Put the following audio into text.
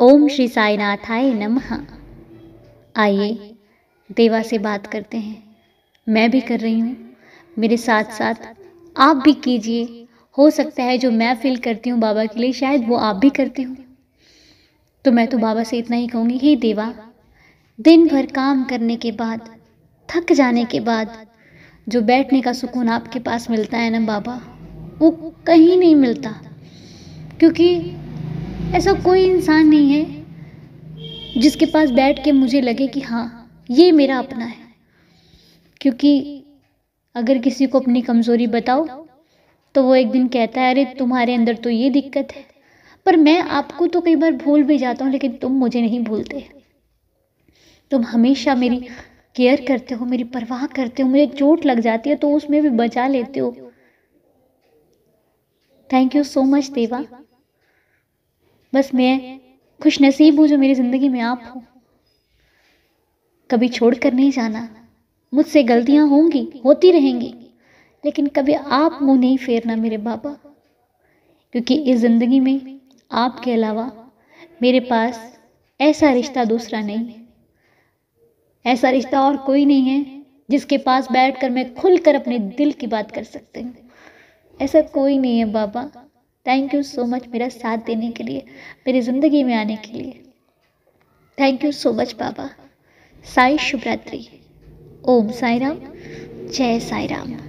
ओम श्री साईनाथाय नमः आइए देवा से बात करते हैं मैं भी कर रही हूँ मेरे साथ साथ आप भी कीजिए हो सकता है जो मैं फील करती हूँ बाबा के लिए शायद वो आप भी करते हो तो मैं तो बाबा से इतना ही कहूँगी हे देवा दिन भर काम करने के बाद थक जाने के बाद जो बैठने का सुकून आपके पास मिलता है ना बाबा वो कहीं नहीं मिलता क्योंकि ऐसा कोई इंसान नहीं है जिसके पास बैठ के मुझे लगे कि हाँ ये मेरा अपना है क्योंकि अगर किसी को अपनी कमज़ोरी बताओ तो वो एक दिन कहता है अरे तुम्हारे अंदर तो ये दिक्कत है पर मैं आपको तो कई बार भूल भी जाता हूँ लेकिन तुम मुझे नहीं भूलते तुम हमेशा मेरी केयर करते हो मेरी परवाह करते हो मुझे चोट लग जाती है तो उसमें भी बचा लेते हो थैंक यू सो मच देवा बस मैं खुश नसीब हूँ जो मेरी ज़िंदगी में आप हो कभी छोड़ कर नहीं जाना मुझसे गलतियाँ होंगी होती रहेंगी लेकिन कभी आप मुँह नहीं फेरना मेरे बाबा क्योंकि इस ज़िंदगी में आपके अलावा मेरे पास ऐसा रिश्ता दूसरा नहीं है ऐसा रिश्ता और कोई नहीं है जिसके पास बैठकर मैं खुलकर अपने दिल की बात कर सकती हूँ ऐसा कोई नहीं है बाबा थैंक यू सो मच मेरा साथ देने के लिए मेरी ज़िंदगी में आने के लिए thank you so much Baba Sai शुभरात्रि ओम साई राम जय साई राम